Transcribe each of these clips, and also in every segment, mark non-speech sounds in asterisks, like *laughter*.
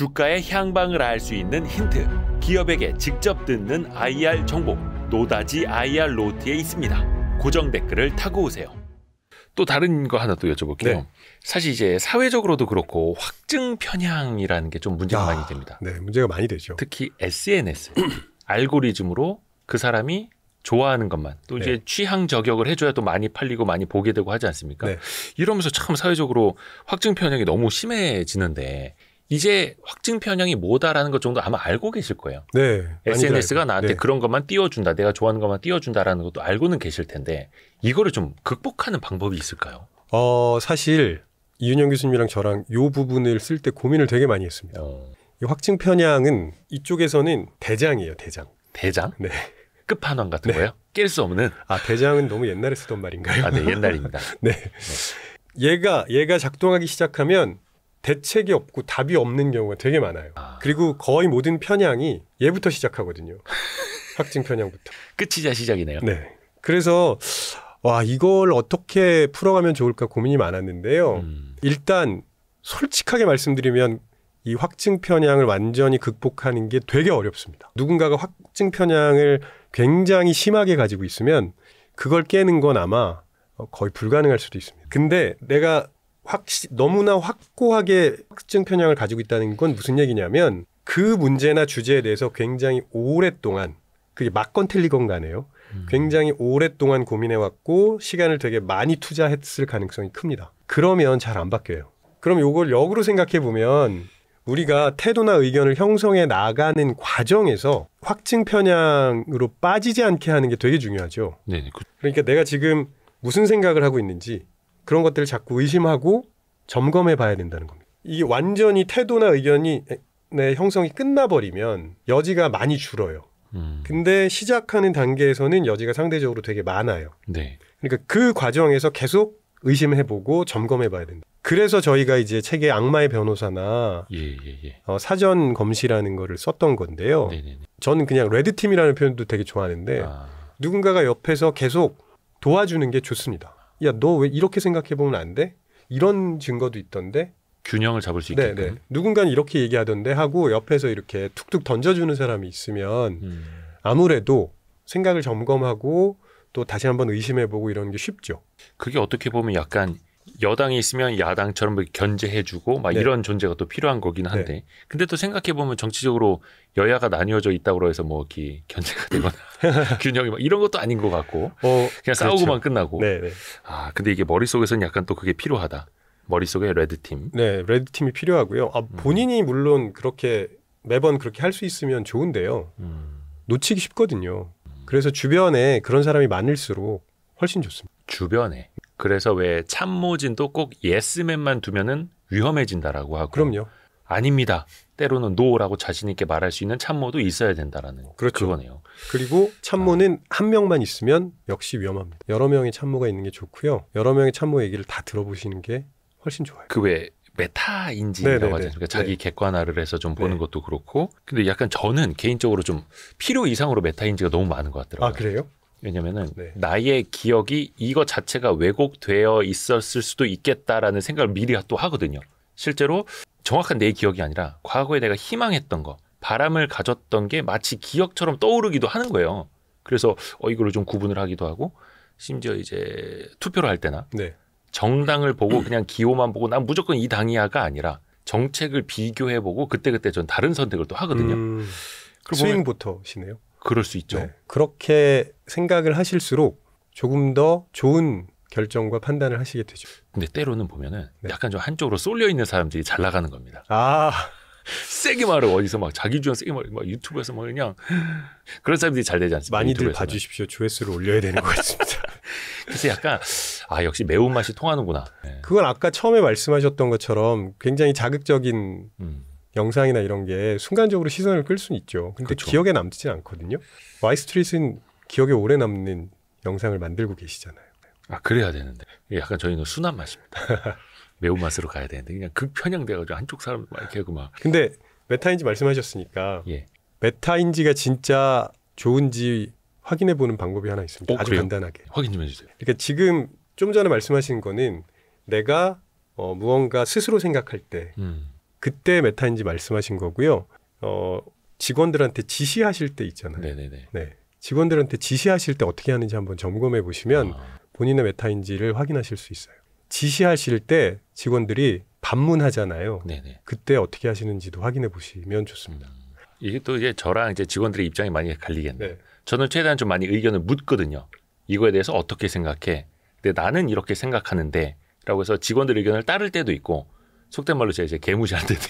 주가의 향방을 알 수 있는 힌트, 기업에게 직접 듣는 IR 정보, 노다지 IR 로트에 있습니다. 고정 댓글을 타고 오세요. 또 다른 거 하나 또 여쭤볼게요. 네. 사실 이제 사회적으로도 그렇고 확증 편향이라는 게 좀 문제가 아, 많이 됩니다. 네, 문제가 많이 되죠. 특히 SNS *clears throat* 알고리즘으로 그 사람이 좋아하는 것만 또 이제 네. 취향 저격을 해줘야 또 많이 팔리고 많이 보게 되고 하지 않습니까? 네. 이러면서 참 사회적으로 확증 편향이 너무 심해지는데 이제 확증 편향이 뭐다라는 것 정도 아마 알고 계실 거예요. 네. SNS가 나한테 네. 그런 것만 띄워준다. 내가 좋아하는 것만 띄워준다라는 것도 알고는 계실 텐데 이거를 좀 극복하는 방법이 있을까요? 어, 사실 이윤영 교수님이랑 저랑 요 부분을 쓸 때 고민을 되게 많이 했습니다. 어. 이 확증 편향은 이쪽에서는 대장이에요, 대장. 대장? 네. 끝판왕 같은 네. 거예요? 깰 수 없는? 아, 대장은 너무 옛날에 쓰던 말인가요? 아, 네, 옛날입니다. 네. *laughs* 네. 얘가, 얘가 작동하기 시작하면 대책이 없고 답이 없는 경우가 되게 많아요. 아. 그리고 거의 모든 편향이 얘부터 시작하거든요. *laughs* 확증 편향부터. 끝이자 시작이네요. 네. 그래서 와 이걸 어떻게 풀어가면 좋을까 고민이 많았는데요. 음. 일단 솔직하게 말씀드리면 이 확증 편향을 완전히 극복하는 게 되게 어렵습니다. 누군가가 확증 편향을 굉장히 심하게 가지고 있으면 그걸 깨는 건 아마 거의 불가능할 수도 있습니다. 근데 내가 확실 너무나 확고하게 확증 편향을 가지고 있다는 건 무슨 얘기냐면 그 문제나 주제에 대해서 굉장히 오랫동안 그게 맞건 틀리건 가네요 음. 굉장히 오랫동안 고민해왔고 시간을 되게 많이 투자했을 가능성이 큽니다. 그러면 잘 안 바뀌어요. 그럼 요걸 역으로 생각해 보면 우리가 태도나 의견을 형성해 나가는 과정에서 확증 편향으로 빠지지 않게 하는 게 되게 중요하죠. 네, 네 그 그러니까 내가 지금 무슨 생각을 하고 있는지 그런 것들을 자꾸 의심하고 점검해 봐야 된다는 겁니다. 이게 완전히 태도나 의견이 네, 형성이 끝나버리면 여지가 많이 줄어요. 음. 근데 시작하는 단계에서는 여지가 상대적으로 되게 많아요. 네. 그러니까 그 과정에서 계속 의심해보고 점검해봐야 된다. 그래서 저희가 이제 책에 악마의 변호사나 예, 예, 예. 어, 사전 검시라는 거를 썼던 건데요. 네네네. 네, 네. 저는 그냥 레드 팀이라는 표현도 되게 좋아하는데 아. 누군가가 옆에서 계속 도와주는 게 좋습니다. 야너왜 이렇게 생각해 보면 안 돼? 이런 증거도 있던데 균형을 잡을 수 있게끔 네네. 네. 누군가는 이렇게 얘기하던데 하고 옆에서 이렇게 툭툭 던져주는 사람이 있으면 음. 아무래도 생각을 점검하고 또 다시 한번 의심해보고 이런 게 쉽죠. 그게 어떻게 보면 약간 여당이 있으면 야당처럼 견제해주고 막 네. 이런 존재가 또 필요한 거긴 네. 한데 네. 근데 또 생각해 보면 정치적으로 여야가 나뉘어져 있다고 해서 뭐 이렇게 견제가 되거나 *laughs* 균형이 막 이런 것도 아닌 것 같고 어, 그냥 그렇죠. 싸우고만 끝나고 네네. 네. 아 근데 이게 머릿속에서는 약간 또 그게 필요하다 머릿속에 레드팀 네 레드팀이 필요하고요 아 음. 본인이 음. 물론 그렇게 매번 그렇게 할 수 있으면 좋은데요 음. 놓치기 쉽거든요 그래서 주변에 그런 사람이 많을수록 훨씬 좋습니다 주변에 그래서 왜 참모진도 꼭 예스맨만 두면은 위험해진다라고 하고 그럼요. 아닙니다. 때로는 노라고 자신 있게 말할 수 있는 참모도 있어야 된다라는 그렇죠. 그거네요. 그리고 참모는 아. 한 명만 있으면 역시 위험합니다. 여러 명의 참모가 있는 게 좋고요. 여러 명의 참모 얘기를 다 들어보시는 게 훨씬 좋아요. 그왜 메타인지라고 네, 네, 하잖아요. 네. 그러니까 자기 네. 객관화를 해서 좀 보는 네. 것도 그렇고. 근데 약간 저는 개인적으로 좀 필요 이상으로 메타인지가 너무 많은 것 같더라고요. 아, 그래요? 왜냐면은 네. 나의 기억이 이거 자체가 왜곡되어 있었을 수도 있겠다라는 생각을 미리 또 하거든요. 실제로 정확한 내 기억이 아니라 과거에 내가 희망했던 거, 바람을 가졌던 게 마치 기억처럼 떠오르기도 하는 거예요. 그래서 어 이걸로 좀 구분을 하기도 하고 심지어 이제 투표를 할 때나 네. 정당을 보고 그냥 기호만 보고 난 무조건 이 당이야가 아니라 정책을 비교해 보고 그때그때 전 다른 선택을 또 하거든요. 음, 스윙부터시네요. 그럴 수 있죠. 네. 그렇게 생각을 하실수록 조금 더 좋은 결정과 판단을 하시게 되죠. 근데 때로는 보면은 네. 약간 좀 한쪽으로 쏠려 있는 사람들이 잘 나가는 겁니다. 아. 세게 말을 어디서 막 자기 주장 세게 말막 유튜브에서 막 그냥 그런 사람들이 잘 되지 않습니까? 많이들 유튜브에서는. 봐주십시오. 조회수를 올려야 되는 것 같습니다. *laughs* 그래서 약간 아 역시 매운맛이 통하는구나. 네. 그건 아까 처음에 말씀하셨던 것처럼 굉장히 자극적인 음. 영상이나 이런 게 순간적으로 시선을 끌 수는 있죠. 근데 그렇죠. 기억에 남지는 않거든요. 와이스트릿은 기억에 오래 남는 영상을 만들고 계시잖아요. 아 그래야 되는데 약간 저희는 순한 맛입니다. *laughs* 매운맛으로 가야 되는데 그냥 극편향돼가지고 한쪽 사람 막 이렇게 막. 근데 메타인지 말씀하셨으니까 예. 메타인지가 진짜 좋은지 확인해 보는 방법이 하나 있습니다. 오, 어, 아주 그래요? 간단하게. 확인 좀 해주세요. 그러니까 지금 좀 전에 말씀하신 거는 내가 어, 무언가 스스로 생각할 때 음. 그때 메타인지 말씀하신 거고요. 어, 직원들한테 지시하실 때 있잖아요. 네네네. 네. 직원들한테 지시하실 때 어떻게 하는지 한번 점검해 보시면 아. 본인의 메타인지를 확인하실 수 있어요. 지시하실 때 직원들이 반문하잖아요. 네네. 그때 어떻게 하시는지도 확인해 보시면 좋습니다. 음. 이게 또 이제 저랑 이제 직원들의 입장이 많이 갈리겠네요. 네. 저는 최대한 좀 많이 의견을 묻거든요. 이거에 대해서 어떻게 생각해? 근데 나는 이렇게 생각하는데 라고 해서 직원들 의견을 따를 때도 있고 속된 말로 제가 이제 개무시할 때도 있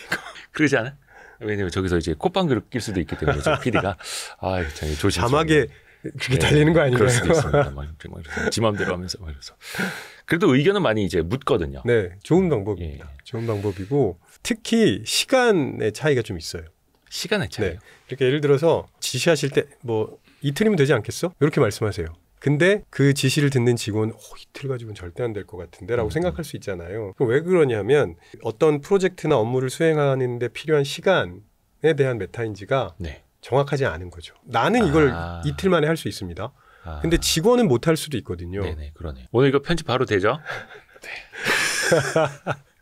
그러지 않아? 왜냐면 저기서 이제 콧방 그릇 낄 수도 있기 때문에 저 PD가 아, 저희 조심. 자막에 그게 네, 달리는 거 아니에요? 그럴 수도 있습니다. 막, 막지마대로 하면서 막 이래서. 그래도 의견은 많이 이제 묻거든요. 네, 좋은 방법입니다. 예. 좋은 방법이고 특히 시간의 차이가 좀 있어요. 시간의 차이. 네. 이렇게 그러니까 예를 들어서 지시하실 때 뭐 이틀이면 되지 않겠어? 이렇게 말씀하세요. 근데 그 지시를 듣는 직원, 어, 이틀 가지고는 절대 안 될 것 같은데 라고 음. 생각할 수 있잖아요. 왜 그러냐면 어떤 프로젝트나 업무를 수행하는데 필요한 시간에 대한 메타인지가 네. 정확하지 않은 거죠. 나는 이걸 아. 이틀 만에 할 수 있습니다. 아. 근데 직원은 못 할 수도 있거든요. 네네, 그러네. 오늘 이거 편집 바로 되죠? *laughs* 네.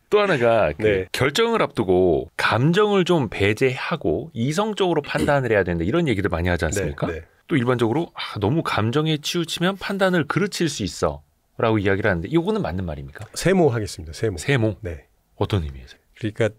또 하나가 그 네. 결정을 앞두고 감정을 좀 배제하고 이성적으로 판단을 해야 되는데 이런 얘기도 많이 하지 않습니까? 네, 네. 또 일반적으로 아, 너무 감정에 치우치면 판단을 그르칠 수 있어. 라고 이야기를 하는데 이거는 맞는 말입니까? 세모하겠습니다. 세모. 세모. 네. 어떤 의미에서? 그러니까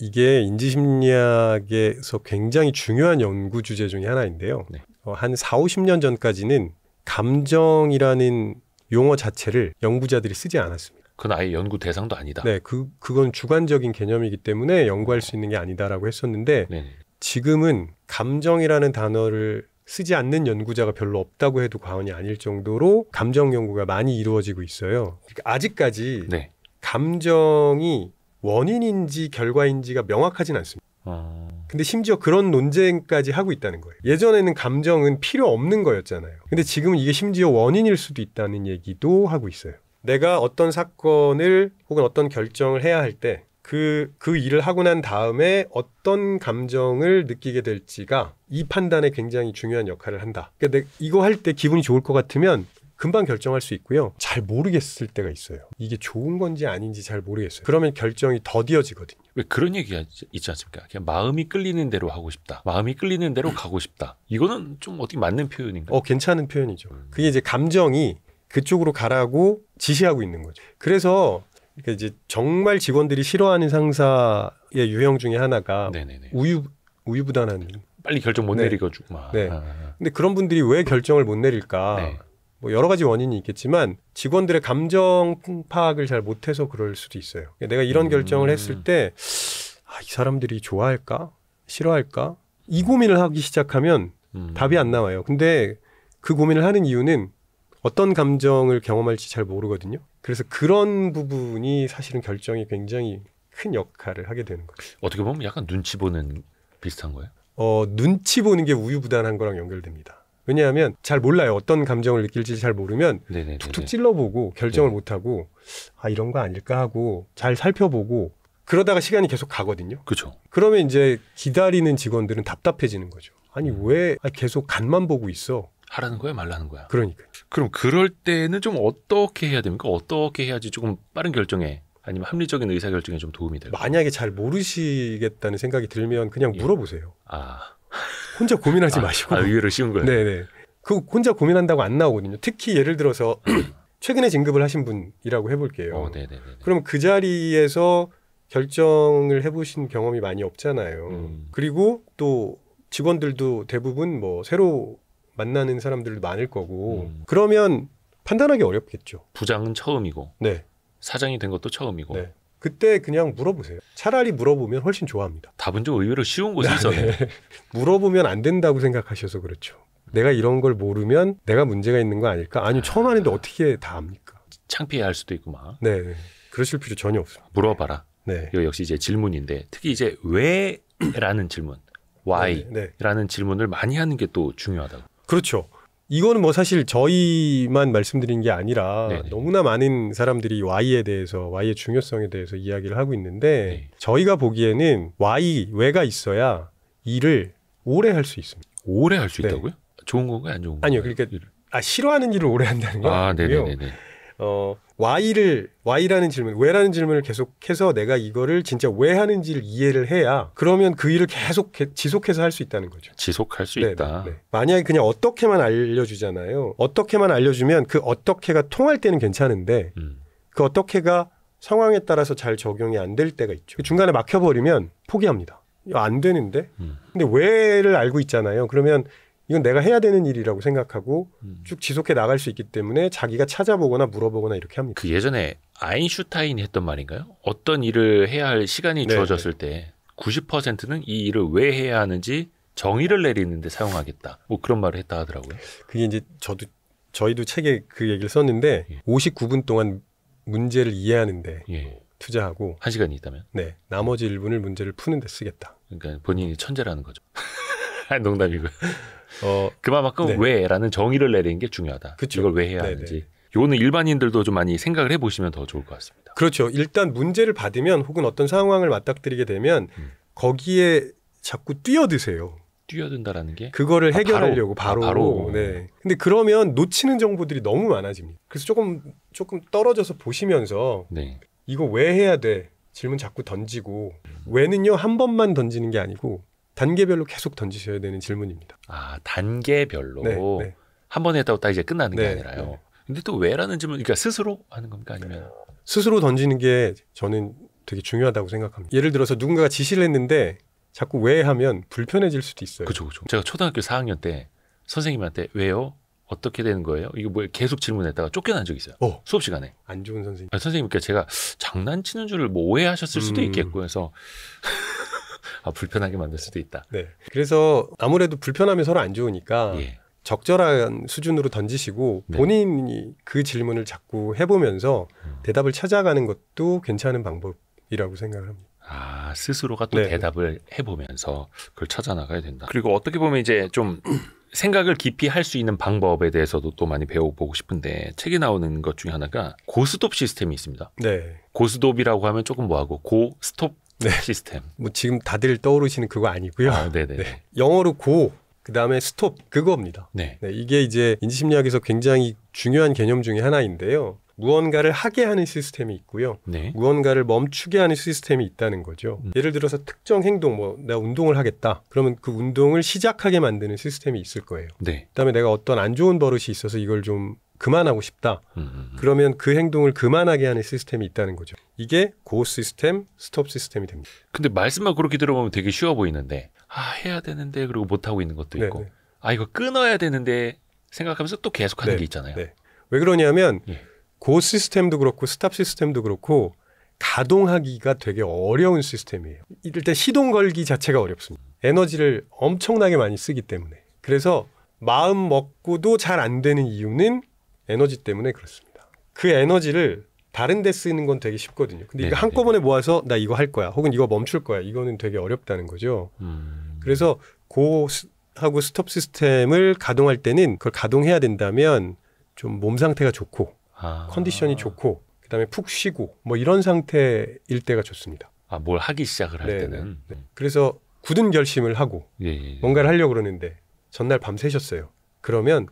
이게 인지심리학에서 굉장히 중요한 연구 주제 중의 하나인데요. 네. 어, 한 4, 50년 전까지는 감정이라는 용어 자체를 연구자들이 쓰지 않았습니다. 그건 아예 연구 대상도 아니다. 네, 그 그건 주관적인 개념이기 때문에 연구할 수 있는 게 아니다라고 했었는데 네 지금은 감정이라는 단어를 쓰지 않는 연구자가 별로 없다고 해도 과언이 아닐 정도로 감정 연구가 많이 이루어지고 있어요. 그러니까 아직까지 네. 감정이 원인인지 결과인지가 명확하진 않습니다. 아... 근데 심지어 그런 논쟁까지 하고 있다는 거예요. 예전에는 감정은 필요 없는 거였잖아요. 근데 지금은 이게 심지어 원인일 수도 있다는 얘기도 하고 있어요. 내가 어떤 사건을 혹은 어떤 결정을 해야 할 때 그, 그 일을 하고 난 다음에 어떤 감정을 느끼게 될지가 이 판단에 굉장히 중요한 역할을 한다. 그러니까 이거 할 때 기분이 좋을 것 같으면 금방 결정할 수 있고요. 잘 모르겠을 때가 있어요. 이게 좋은 건지 아닌지 잘 모르겠어요. 그러면 결정이 더디어지거든요. 왜 그런 얘기가 있지 않습니까? 그냥 마음이 끌리는 대로 하고 싶다. 마음이 끌리는 대로 가고 싶다. 이거는 좀 어떻게 맞는 표현인가요? 어, 괜찮은 표현이죠. 음. 그게 이제 감정이 그쪽으로 가라고 지시하고 있는 거죠. 그래서 이제 정말 직원들이 싫어하는 상사의 유형 중에 하나가 네네네. 우유 우유부단한 빨리 결정 못 네. 내리고 주 막. 네. 아. 근데 그런 분들이 왜 결정을 못 내릴까? 네. 뭐 여러 가지 원인이 있겠지만 직원들의 감정 파악을 잘 못해서 그럴 수도 있어요. 내가 이런 음. 결정을 했을 때, 아, 이 사람들이 좋아할까? 싫어할까? 이 고민을 하기 시작하면 음. 답이 안 나와요. 근데 그 고민을 하는 이유는 어떤 감정을 경험할지 잘 모르거든요. 그래서 그런 부분이 사실은 결정이 굉장히 큰 역할을 하게 되는 거죠. 어떻게 보면 약간 눈치 보는 비슷한 거예요. 어, 눈치 보는 게 우유부단한 거랑 연결됩니다. 왜냐하면 잘 몰라요. 어떤 감정을 느낄지 잘 모르면 네네네네. 툭툭 찔러보고 결정을 네. 못하고 아 이런 거 아닐까 하고 잘 살펴보고 그러다가 시간이 계속 가거든요. 그죠 그러면 이제 기다리는 직원들은 답답해지는 거죠. 아니 음. 왜 계속 간만 보고 있어? 하라는 거야 말라는 거야. 그러니까. 그럼 그럴 때는 좀 어떻게 해야 됩니까? 어떻게 해야지 조금 빠른 결정에 아니면 합리적인 의사결정에 좀 도움이 될까요? 만약에 잘 모르시겠다는 생각이 들면 그냥 예. 물어보세요. 아. 혼자 고민하지 아, 마시고. 아, 의외로 쉬운 거예요. 네네. 그 혼자 고민한다고 안 나오거든요. 특히 예를 들어서 *clears throat* 최근에 진급을 하신 분이라고 해볼게요. 어, 네네 그럼 그 자리에서 결정을 해보신 경험이 많이 없잖아요. 음. 그리고 또 직원들도 대부분 뭐 새로 만나는 사람들도 많을 거고 음. 그러면 판단하기 어렵겠죠. 부장은 처음이고. 네. 사장이 된 것도 처음이고. 네. 그때 그냥 물어보세요. 차라리 물어보면 훨씬 좋아합니다. 답은 좀 의외로 쉬운 곳이 서네 네. *laughs* 물어보면 안 된다고 생각하셔서 그렇죠. 내가 이런 걸 모르면 내가 문제가 있는 거 아닐까? 아니, 처음 하는데 어떻게 다 압니까? 창피해 할 수도 있고 막. 네, 네. 그러실 필요 전혀 없습니다. 물어봐라. 네. 이거 역시 이제 질문인데 특히 이제 왜라는 질문, 네, why라는 질문을 많이 하는 게 또 중요하다고. 그렇죠. 이거는 뭐 사실 저희만 말씀드린 게 아니라 네네. 네. 너무나 많은 사람들이 Y에 대해서 Y의 중요성에 대해서 이야기를 하고 있는데 네. 저희가 보기에는 Y 왜가 있어야 일을 오래 할 수 있습니다. 오래 할수 네. 있다고요? 좋은 건가요? 안 좋은 건가요? 아니요. 그러니까 아 싫어하는 일을 오래 한다는 거예요. 아, 네네네. 네, 어 why를 why라는 질문, 왜라는 질문을 계속해서 내가 이거를 진짜 왜 하는지를 이해를 해야 그러면 그 일을 계속 지속해서 할 수 있다는 거죠. 지속할 수네 있다. 네. 만약에 그냥 어떻게만 알려주잖아요. 어떻게만 알려주면 그 어떻게가 통할 때는 괜찮은데 음. 그 어떻게가 상황에 따라서 잘 적용이 안 될 때가 있죠. 중간에 막혀버리면 포기합니다. 안 되는데? 음. 근데 왜를 알고 있잖아요. 그러면 이건 내가 해야 되는 일이라고 생각하고 음. 쭉 지속해 나갈 수 있기 때문에 자기가 찾아보거나 물어보거나 이렇게 합니다. 그 예전에 아인슈타인이 했던 말인가요? 어떤 일을 해야 할 시간이 네, 주어졌을 네. 때 90%는 이 일을 왜 해야 하는지 정의를 내리는데 사용하겠다. 뭐 그런 말을 했다 하더라고요. 그게 이제 저도 저희도 책에 그 얘기를 썼는데 예. 59분 동안 문제를 이해하는데 예. 투자하고 한 시간이 있다면 네 나머지 1분을 문제를 푸는데 쓰겠다. 그러니까 본인이 천재라는 거죠. *laughs* 농담이고요. 어, 그만큼 네. 왜라는 정의를 내리는 게 중요하다. 그쵸. 이걸 왜 해야 네네. 하는지. 네. 요거는 일반인들도 좀 많이 생각을 해보시면 더 좋을 것 같습니다. 그렇죠. 일단 문제를 받으면 혹은 어떤 상황을 맞닥뜨리게 되면 음. 거기에 자꾸 뛰어드세요. 뛰어든다라는 게 그거를 아, 해결하려고 아, 바로, 바로. 바로, 네 근데 그러면 놓치는 정보들이 너무 많아집니다 그래서 조금 조금 떨어져서 보시면서 네. 이거 왜 해야 돼 질문 자꾸 던지고 음. 왜는요 한 번만 던지는 게 아니고 단계별로 계속 던지셔야 되는 질문입니다. 아 단계별로 네, 네. 한번 했다고 딱 이제 끝나는 네, 아니라요. 네. 근데 또 왜라는 질문, 그러니까 스스로 하는 겁니까 아니면 스스로 던지는 게 저는 되게 중요하다고 생각합니다. 예를 들어서 누군가가 지시를 했는데 자꾸 왜 하면 불편해질 수도 있어요. 그렇죠, 그렇죠. 제가 초등학교 4학년 때 선생님한테 왜요? 어떻게 되는 거예요? 이거 뭐 계속 질문했다가 쫓겨난 적이 있어요. 어, 수업 시간에. 안 좋은 선생님. 아 선생님께 제가 장난치는 줄을 뭐 오해하셨을 수도 음. 있겠고 해서 아, 불편하게 만들 수도 있다. 네. 그래서 아무래도 불편함이 서로 안 좋으니까 예. 적절한 수준으로 던지시고 네. 본인이 그 질문을 자꾸 해보면서 음. 대답을 찾아가는 것도 괜찮은 방법이라고 생각을 합니다. 아, 스스로가 또 네. 대답을 해보면서 그걸 찾아나가야 된다. 그리고 어떻게 보면 이제 좀 *clears throat* 생각을 깊이 할 수 있는 방법에 대해서도 또 많이 배워보고 싶은데 책에 나오는 것 중에 하나가 고스톱 시스템이 있습니다. 네. 고스톱이라고 하면 조금 뭐하고 고스톱 네. 시스템. 뭐 지금 다들 떠오르시는 그거 아니고요. 아, 네네. 네. 영어로 고 그다음에 스톱 그겁니다. 네. 네. 이게 이제 인지심리학에서 굉장히 중요한 개념 중의 하나인데요. 무언가를 하게 하는 시스템이 있고요. 네. 무언가를 멈추게 하는 시스템이 있다는 거죠. 음. 예를 들어서 특정 행동, 뭐 내가 운동을 하겠다. 그러면 그 운동을 시작하게 만드는 시스템이 있을 거예요. 네. 그다음에 내가 어떤 안 좋은 버릇이 있어서 이걸 좀 그만하고 싶다. 음, 음, 음. 그러면 그 행동을 그만하게 하는 시스템이 있다는 거죠. 이게 고 시스템, 스톱 시스템이 됩니다. 근데 말씀만 그렇게 들어보면 되게 쉬워 보이는데 아 해야 되는데 그리고 못 하고 있는 것도 네, 있고 네네. 아 이거 끊어야 되는데 생각하면서 또 계속하는 네. 게 있잖아요. 네. 왜 그러냐면 예. 고 시스템도 그렇고 스톱 시스템도 그렇고 가동하기가 되게 어려운 시스템이에요. 일단 시동 걸기 자체가 어렵습니다. 에너지를 엄청나게 많이 쓰기 때문에. 그래서 마음 먹고도 잘 안 되는 이유는 에너지 때문에 그렇습니다. 그 에너지를 다른 데 쓰는 건 되게 쉽거든요. 근데 네, 이거 한꺼번에 네. 모아서 나 이거 할 거야. 혹은 이거 멈출 거야. 이거는 되게 어렵다는 거죠. 음. 그래서 고 하고 스톱 시스템을 가동할 때는 그걸 가동해야 된다면 좀 몸 상태가 좋고 아. 컨디션이 좋고 그다음에 푹 쉬고 뭐 이런 상태일 때가 좋습니다. 아, 뭘 하기 시작을 할 네네. 네, 때는. 네. 네. 그래서 굳은 결심을 하고 예, 예, 예. 뭔가를 하려고 그러는데 전날 밤 새셨어요. 그러면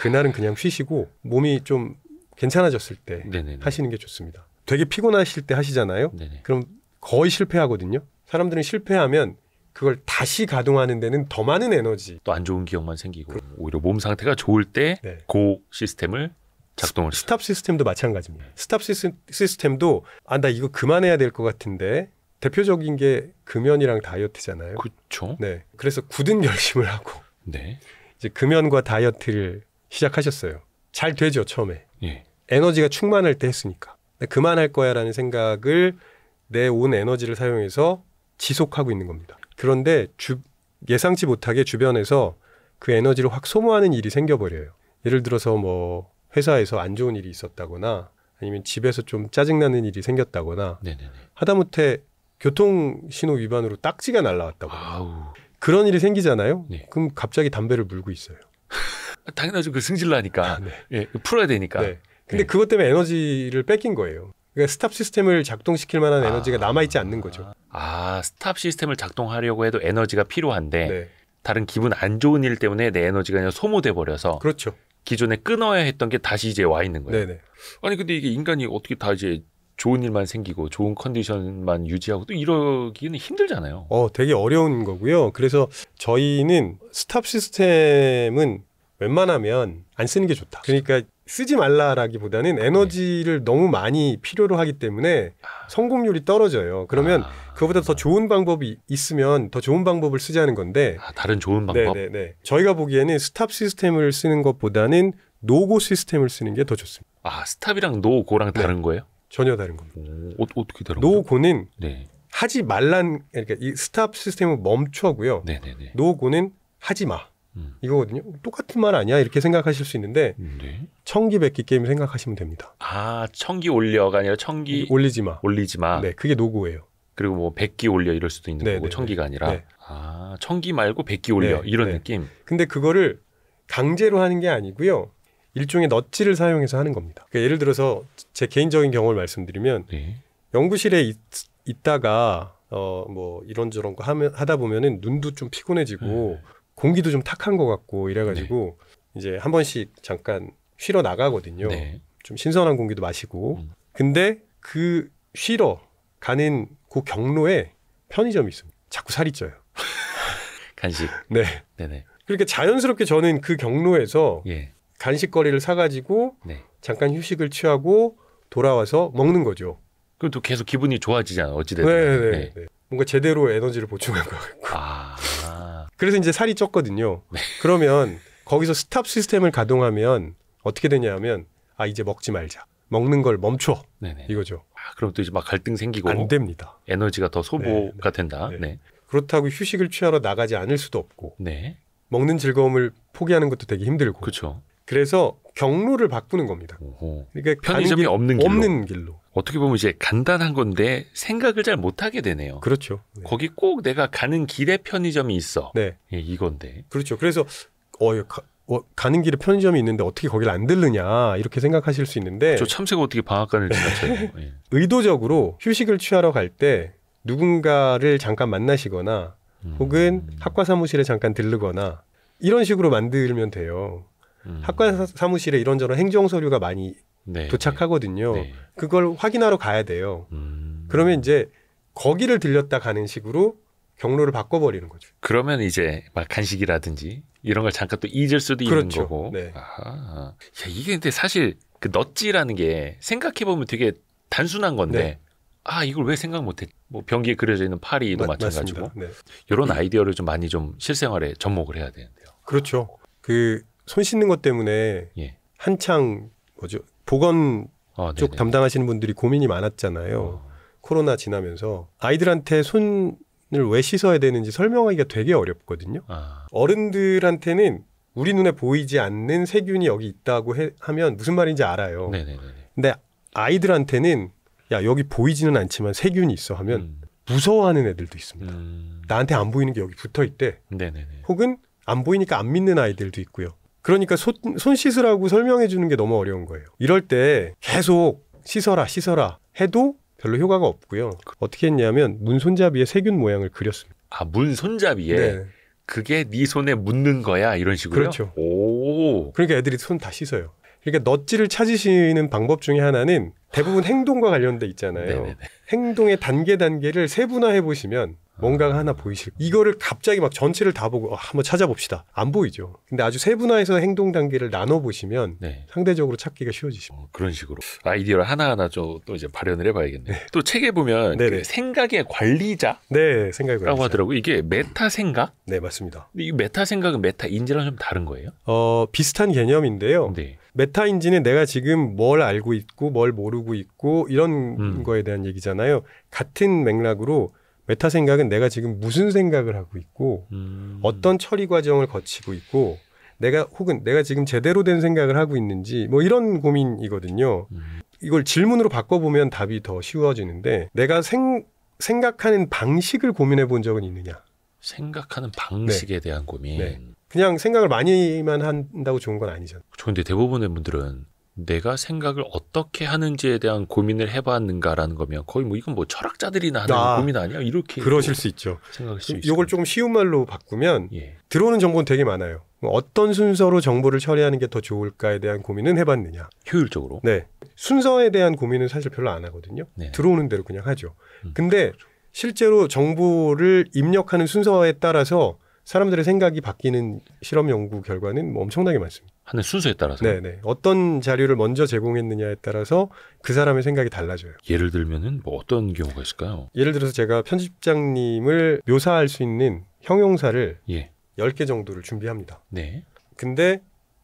그날은 그냥 쉬시고 몸이 좀 괜찮아졌을 때 네네네. 하시는 게 좋습니다. 되게 피곤하실 때 하시잖아요. 네네. 그럼 거의 실패하거든요. 사람들은 실패하면 그걸 다시 가동하는 데는 더 많은 에너지. 또 안 좋은 기억만 생기고 그... 오히려 몸 상태가 좋을 때고 네. 시스템을 작동을 스탑 시스템도 마찬가지입니다. 스탑 시스템도 아나 이거 그만해야 될 것 같은데 대표적인 게 금연이랑 다이어트잖아요. 그렇죠. 네. 그래서 굳은 *laughs* 결심을 하고 네. 이제 금연과 다이어트를 시작하셨어요. 잘 되죠 처음에. 예. 에너지가 충만할 때 했으니까. 그만할 거야라는 생각을 내 온 에너지를 사용해서 지속하고 있는 겁니다. 그런데 주, 예상치 못하게 주변에서 그 에너지를 확 소모하는 일이 생겨버려요. 예를 들어서 뭐 회사에서 안 좋은 일이 있었다거나 아니면 집에서 좀 짜증나는 일이 생겼다거나 네네네. 하다못해 교통 신호 위반으로 딱지가 날라왔다거나 아우. 그런 일이 생기잖아요. 네. 그럼 갑자기 담배를 물고 있어요. *laughs* 당연하죠. 그 승질나니까. 아, 네. 예, 그 풀어야 되니까. 네. 근데 네. 예. 그것 때문에 에너지를 뺏긴 거예요. 그러니까 스탑 시스템을 작동시킬 만한 에너지가 아. 남아있지 않는 거죠. 아, 스탑 시스템을 작동하려고 해도 에너지가 필요한데 네. 다른 기분 안 좋은 일 때문에 내 에너지가 그냥 소모돼 버려서 그렇죠. 기존에 끊어야 했던 게 다시 이제 와 있는 거예요. 네네. 아니 근데 이게 인간이 어떻게 다 이제 좋은 일만 생기고 좋은 컨디션만 유지하고 또 이러기는 힘들잖아요. 어, 되게 어려운 거고요. 그래서 저희는 스탑 시스템은 웬만하면 안 쓰는 게 좋다. 그러니까 쓰지 말라라기보다는 네. 에너지를 너무 많이 필요로 하기 때문에 아. 성공률이 떨어져요. 그러면 아... 그거보다 더 좋은 방법이 있으면 더 좋은 방법을 쓰자는 건데 아, 다른 좋은 방법. 네, 네, 네. 저희가 보기에는 스탑 시스템을 쓰는 것보다는 노고 시스템을 쓰는 게 더 좋습니다. 아, 스탑이랑 노고랑 네. 다른 네. 거예요? 전혀 다른 겁니다. 오, 어, 떻게 다른 거죠? 노고는 네. 하지 말란 그러니까 이 스탑 시스템은 멈춰고요. 네, 네, 네. 노고는 하지 마. 음. 이거거든요. 똑같은 말 아니야? 이렇게 생각하실 수 있는데 네. 청기 뱉기 게임 생각하시면 됩니다. 아 청기 올려가 아니라 청기 올리지 마. 올리지 마. 네, 그게 노고예요. 그리고 뭐 백기 올려 이럴 수도 있는 네, 거고 네, 청기가 네. 아니라 네. 아 청기 말고 백기 올려 네, 이런 느낌. 근데 그거를 강제로 하는 게 아니고요. 일종의 넛지를 사용해서 하는 겁니다. 그러니까 예를 들어서 제 개인적인 경험을 말씀드리면 연구실에 있, 있다가 어 뭐 이런저런 거 하면 하다 보면은 눈도 좀 피곤해지고 네. 공기도 좀 탁한 것 같고 이래가지고 네. 이제 한 번씩 잠깐 쉬러 나가거든요. 네. 좀 신선한 공기도 마시고. 음. 근데 그 쉬러 가는 그 경로에 편의점이 있습니다. 자꾸 살이 쪄요. *laughs* 간식. 네. 네네. 그렇게 자연스럽게 저는 그 경로에서 예. 간식거리를 사가지고 네. 잠깐 휴식을 취하고 돌아와서 먹는 거죠. 그럼 또 계속 기분이 좋아지잖아 어찌됐든. 네네. 네. 네. 뭔가 제대로 에너지를 보충한 것 같고. 아. 그래서 이제 살이 쪘거든요. 그러면 거기서 스탑 시스템을 가동하면 어떻게 되냐면 아 이제 먹지 말자. 먹는 걸 멈춰. 네네. 이거죠. 아, 그럼 또 이제 막 갈등 생기고 안 됩니다. 에너지가 더 소모가 네 된다. 네 네. 그렇다고 휴식을 취하러 나가지 않을 수도 없고. 네. 먹는 즐거움을 포기하는 것도 되게 힘들고. 그렇죠. 그래서 경로를 바꾸는 겁니다. 오호. 그러니까 편의점이 없는 길로. 없는 길로. 어떻게 보면 이제 간단한 건데 생각을 잘 못하게 되네요. 그렇죠. 네. 거기 꼭 내가 가는 길에 편의점이 있어. 네. 예, 이건데. 그렇죠. 그래서 어, 예, 가, 어, 가는 길에 편의점이 있는데 어떻게 거기를 안 들르냐 이렇게 생각하실 수 있는데 저 참새가 어떻게 방앗간을 지나쳐요. *laughs* 예. 의도적으로 휴식을 취하러 갈 때 누군가를 잠깐 만나시거나 음. 혹은 학과 사무실에 잠깐 들르거나 이런 식으로 만들면 돼요. 음. 학과 사무실에 이런저런 행정 서류가 많이 네, 도착하거든요. 네. 그걸 확인하러 가야 돼요. 음. 그러면 이제 거기를 들렸다 가는 식으로 경로를 바꿔버리는 거죠. 그러면 이제 막 간식이라든지 이런 걸 잠깐 또 잊을 수도 그렇죠. 있는 거고. 네. 아, 야, 이게 근데 사실 그 넛지라는 게 생각해 보면 되게 단순한 건데 네. 아 이걸 왜 생각 못했뭐 변기에 그려져 있는 파리도 마, 찬가지고 네. 이런 아이디어를 좀 많이 좀 실생활에 접목을 해야 되는데요. 그렇죠. 그 손 씻는 것 때문에 예. 한창 뭐죠 보건 어, 쪽 담당하시는 분들이 고민이 많았잖아요. 어. 코로나 지나면서 아이들한테 손을 왜 씻어야 되는지 설명하기가 되게 어렵거든요. 아. 어른들한테는 우리 눈에 보이지 않는 세균이 여기 있다고 해, 하면 무슨 말인지 알아요. 네네네. 근데 아이들한테는 야 여기 보이지는 않지만 세균이 있어 하면 음. 무서워하는 애들도 있습니다. 음. 나한테 안 보이는 게 여기 붙어 있대. 네네네. 혹은 안 보이니까 안 믿는 아이들도 있고요. 그러니까 손, 손 씻으라고 설명해 주는 게 너무 어려운 거예요. 이럴 때 계속 씻어라, 씻어라 해도 별로 효과가 없고요. 어떻게 했냐면 문 손잡이에 세균 모양을 그렸습니다. 아, 문 손잡이에 네. 그게 네 손에 묻는 거야 이런 식으로요. 그렇죠. 오. 그러니까 애들이 손 다 씻어요. 그러니까 넛지를 찾으시는 방법 중에 하나는 대부분 아. 행동과 관련돼 있잖아요. 네네네. 행동의 단계 단계를 세분화해 보시면 뭔가가 하나 보이실. 이거를 갑자기 막 전체를 다 보고 어, 한번 찾아봅시다. 안 보이죠. 근데 아주 세분화해서 행동 단계를 나눠 보시면 네. 상대적으로 찾기가 쉬워지십니다. 어, 그런 식으로 아이디어를 하나하나 또 이제 발현을 해봐야겠네요. 네. 또 책에 보면 그 네, 생각의 관리자. 네, 생각의 관리자라고 하더라고. 이게 메타 생각. 네, 맞습니다. 이 메타 생각은 메타 인지랑 좀 다른 거예요? 어, 비슷한 개념인데요. 네. 메타 인지는 내가 지금 뭘 알고 있고 뭘 모르고 있고 이런 음. 거에 대한 얘기잖아요. 같은 맥락으로 메타 생각은 내가 지금 무슨 생각을 하고 있고 음. 어떤 처리 과정을 거치고 있고 내가 혹은 내가 지금 제대로 된 생각을 하고 있는지 뭐 이런 고민이거든요. 음. 이걸 질문으로 바꿔보면 답이 더 쉬워지는데 내가 생, 생각하는 방식을 고민해 본 적은 있느냐? 생각하는 네. 방식에 네. 대한 고민. 네. 그냥 생각을 많이만 한다고 좋은 건 아니잖아요. 저데 그렇죠. 대부분의 분들은 내가 생각을 어떻게 하는지에 대한 고민을 해봤는가라는 거면 거의 뭐 이건 뭐 철학자들이나 하는 아, 고민 아니야 이렇게 그러실 수 있죠. 생각할 수 이걸 조금 쉬운 말로 바꾸면 예. 들어오는 정보는 되게 많아요. 뭐 어떤 순서로 정보를 처리하는 게 더 좋을까에 대한 고민은 해봤느냐. 효율적으로. 네. 순서에 대한 고민은 사실 별로 안 하거든요. 네. 들어오는 대로 그냥 하죠. 음, 근데 그렇죠. 실제로 정보를 입력하는 순서에 따라서 사람들의 생각이 바뀌는 실험 연구 결과는 뭐 엄청나게 많습니다. 하는 순서에 따라서. 네네. 네. 어떤 자료를 먼저 제공했느냐에 따라서 그 사람의 생각이 달라져요. 예를 들면은 뭐 어떤 경우가 있을까요? 예를 들어서 제가 편집장님을 묘사할 수 있는 형용사를 예. 10개 정도를 준비합니다. 네. 근데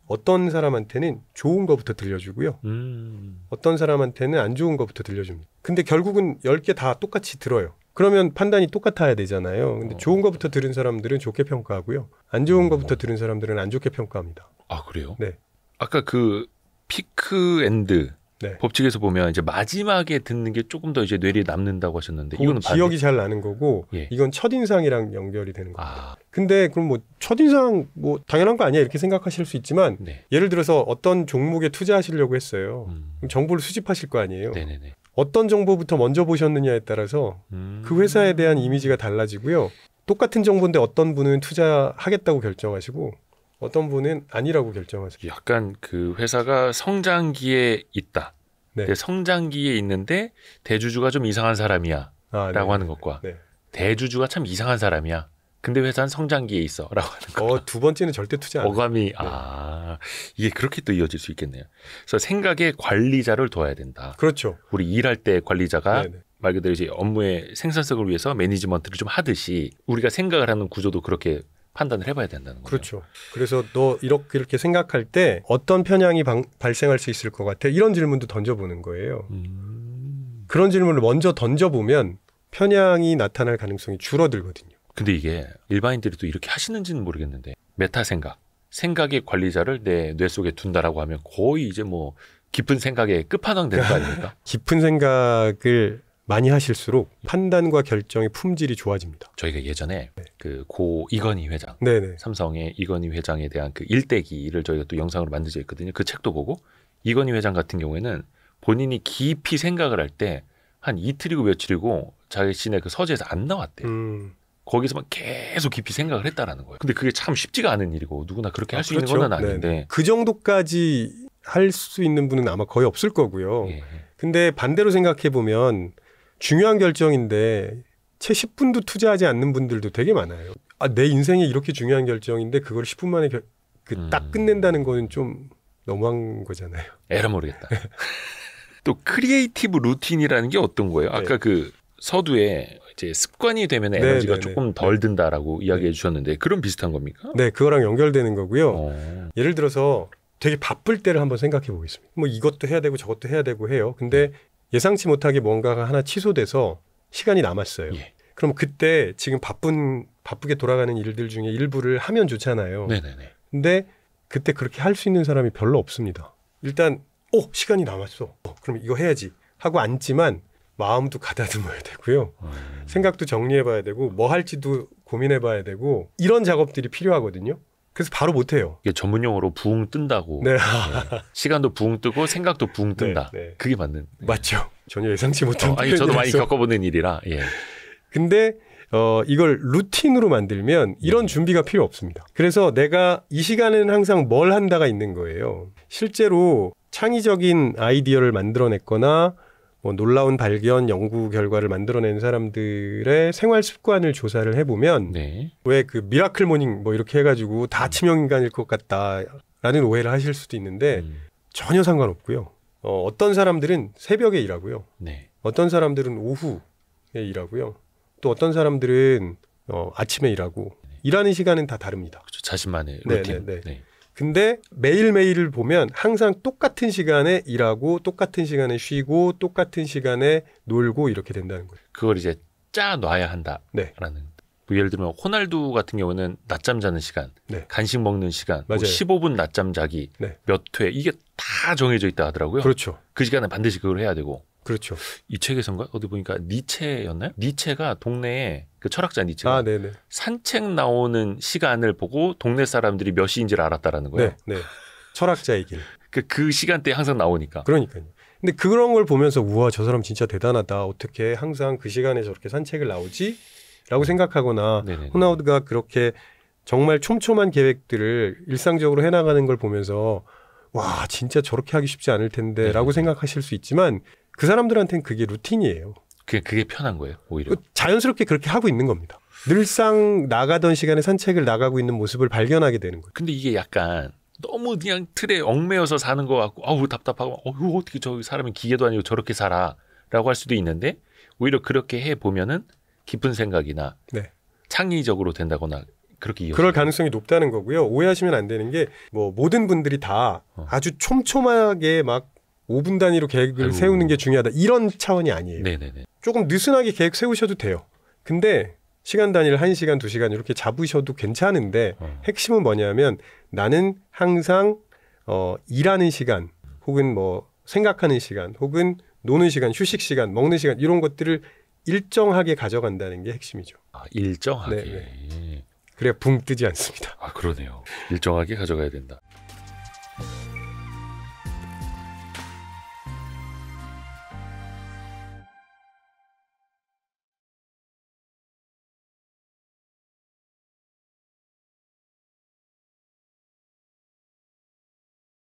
어떤 사람한테는 좋은 거부터 들려주고요. 음. 어떤 사람한테는 안 좋은 거부터 들려줍니다. 근데 결국은 10개 다 똑같이 들어요. 그러면 판단이 똑같아야 되잖아요. 근데 어. 좋은 거부터 들은 사람들은 좋게 평가하고요. 안 좋은 어. 거부터 들은 사람들은 안 좋게 평가합니다. 아 그래요? 네. 아까 그 피크 앤드 네. 법칙에서 보면 이제 마지막에 듣는 게 조금 더 이제 뇌리에 남는다고 하셨는데 이거 기억이 잘 나는 거고 예. 이건 첫 인상이랑 연결이 되는 겁니다. 아. 근데 그럼 뭐첫 인상 뭐 당연한 거 아니야 이렇게 생각하실 수 있지만 네. 예를 들어서 어떤 종목에 투자하시려고 했어요. 음. 정보를 수집하실 거 아니에요. 네네네. 어떤 정보부터 먼저 보셨느냐에 따라서 음. 그 회사에 대한 이미지가 달라지고요. 똑같은 정보인데 어떤 분은 투자하겠다고 결정하시고 어떤 분은 아니라고 결정하세요. 약간 그 회사가 성장기에 있다. 네. 성장기에 있는데 대주주가 좀 이상한 사람이야라고 아, 네. 하는 것과 네. 대주주가 참 이상한 사람이야. 근데 회사는 성장기에 있어라고 *laughs* 하는 거. 어, 두 번째는 절대 투자 안 어감이 네. 아 이게 그렇게 또 이어질 수 있겠네요. 그래서 생각에 관리자를 둬야 된다. 그렇죠. 우리 일할 때 관리자가 네, 네. 말 그대로 이제 업무의 생산성을 위해서 매니지먼트를 좀 하듯이 우리가 생각을 하는 구조도 그렇게 판단을 해봐야 된다는 거예 그렇죠. 그래서 너 이렇게 이렇게 생각할 때 어떤 편향이 방, 발생할 수 있을 것 같아? 이런 질문도 던져보는 거예요. 음... 그런 질문을 먼저 던져보면 편향이 나타날 가능성이 줄어들거든요. 근데 이게 일반인들이 또 이렇게 하시는지는 모르겠는데 메타 생각, 생각의 관리자를 내 뇌 속에 둔다라고 하면 거의 이제 뭐 깊은 생각의 끝판왕 되는 거 아닙니까? *laughs* 깊은 생각을 많이 하실수록 판단과 결정의 품질이 좋아집니다. 저희가 예전에 네. 그고 이건희 회장, 네네. 삼성의 이건희 회장에 대한 그 일대기를 저희가 또 영상으로 만든 적 있거든요. 그 책도 보고 이건희 회장 같은 경우에는 본인이 깊이 생각을 할 때 한 이틀이고 며칠이고 자신의 그 서재에서 안 나왔대요. 음. 거기서만 계속 깊이 생각을 했다라는 거예요. 근데 그게 참 쉽지가 않은 일이고 누구나 그렇게 할수 아, 그렇죠. 있는 건 네, 네. 아닌데 네네. 그 정도까지 할 수 있는 분은 아마 거의 없을 거고요. 예. 근데 반대로 생각해 보면 중요한 결정인데 채 10분도 투자하지 않는 분들도 되게 많아요. 아, 내 인생에 이렇게 중요한 결정인데 그걸 10분 만에 결, 그, 음. 딱 끝낸다는 거는 좀 너무한 거잖아요. 에라 모르겠다. *laughs* 또 크리에이티브 루틴이라는 게 어떤 거예요? 네. 아까 그 서두에 이제 습관이 되면 에너지가 네, 네, 네. 조금 덜 든다라고 이야기해 주셨는데 그런 비슷한 겁니까? 네, 그거랑 연결되는 거고요. 어. 예를 들어서 되게 바쁠 때를 한번 생각해 보겠습니다. 뭐 이것도 해야 되고 저것도 해야 되고 해요. 근데 예상치 못하게 뭔가가 하나 취소돼서 시간이 남았어요. 예. 그럼 그때 지금 바쁜 바쁘게 돌아가는 일들 중에 일부를 하면 좋잖아요. 네네네. 근데 그때 그렇게 할 수 있는 사람이 별로 없습니다. 일단 어 시간이 남았어. 어, 그럼 이거 해야지 하고 앉지만 마음도 가다듬어야 되고요. 음. 생각도 정리해봐야 되고 뭐 할지도 고민해봐야 되고 이런 작업들이 필요하거든요. 그래서 바로 못해요. 이게 전문 용어로 부웅 뜬다고. 네. 네. 시간도 부웅 뜨고 생각도 부웅 네, 뜬다. 네, 그게 맞는. 네. 맞죠. 전혀 예상치 어, 못한. 어, 아니 저도 많이 겪어보는 일이라. 예. 근데 어, 이걸 루틴으로 만들면 이런 네. 준비가 필요 없습니다. 그래서 내가 이 시간에는 항상 뭘 한다가 있는 거예요. 실제로 창의적인 아이디어를 만들어냈거나 뭐 놀라운 발견 연구 결과를 만들어낸 사람들의 생활 습관을 조사를 해보면 네. 왜그 미라클 모닝 뭐 이렇게 해가지고 다 음. 치명 인간일 것 같다라는 오해를 하실 수도 있는데 음. 전혀 상관없고요. 어, 어떤 사람들은 새벽에 일하고요. 네. 어떤 사람들은 오후에 일하고요. 또 어떤 사람들은 어, 아침에 일하고 네. 일하는 시간은 다 다릅니다. 그렇죠. 자신만의 네, 네, 루틴. 네, 네. 근데 매일매일을 보면 항상 똑같은 시간에 일하고 똑같은 시간에 쉬고 똑같은 시간에 놀고 이렇게 된다는 거예요. 그걸 이제 짜 놔야 네. 한다라는. 네. 뭐 예를 들면 호날두 같은 경우는 낮잠 자는 시간, 네. 간식 먹는 시간, 뭐 15분 낮잠 자기, 네. 몇회 이게 다 정해져 있다 하더라고요. 그렇죠. 그 시간에 반드시 그걸 해야 되고 그렇죠. 이책에선가 어디 보니까 니체였나요? 니체가 동네에 그 철학자 니체가 아, 산책 나오는 시간을 보고 동네 사람들이 몇 시인지를 알았다라는 거예요. 네, 네. 철학자의 길. 그, 그 시간대에 항상 나오니까. 그러니까요. 근데 그런 걸 보면서 우와 저 사람 진짜 대단하다 어떻게 항상 그 시간에 저렇게 산책을 나오지라고 음. 생각하거나 네네네. 호나우드가 그렇게 정말 촘촘한 계획들을 일상적으로 해나가는 걸 보면서 와 진짜 저렇게 하기 쉽지 않을 텐데라고 네. 생각하실 수 있지만 그 사람들한테는 그게 루틴이에요. 그게, 그게 편한 거예요, 오히려. 그 자연스럽게 그렇게 하고 있는 겁니다. 늘상 나가던 시간에 산책을 나가고 있는 모습을 발견하게 되는 거예요. 근데 이게 약간 너무 그냥 틀에 얽매여서 사는 것 같고, 아우, 답답하고, 어우, 어떻게 저 사람이 기계도 아니고 저렇게 살아. 라고 할 수도 있는데, 오히려 그렇게 해 보면은 깊은 생각이나 네. 창의적으로 된다거나 그렇게 그럴 가능성이 높다는 거고요. 오해하시면 안 되는 게 뭐 모든 분들이 다 어. 아주 촘촘하게 막 5분 단위로 계획을 아이고. 세우는 게 중요하다. 이런 차원이 아니에요. 네네네. 조금 느슨하게 계획 세우셔도 돼요. 근데 시간 단위를 1시간, 2시간 이렇게 잡으셔도 괜찮은데 어. 핵심은 뭐냐면 나는 항상 어, 일하는 시간 혹은 뭐 생각하는 시간 혹은 노는 시간, 휴식 시간, 먹는 시간 이런 것들을 일정하게 가져간다는 게 핵심이죠. 아, 일정하게. 네네. 네. 그래야 붕 뜨지 않습니다. 아, 그러네요. 일정하게 가져가야 된다.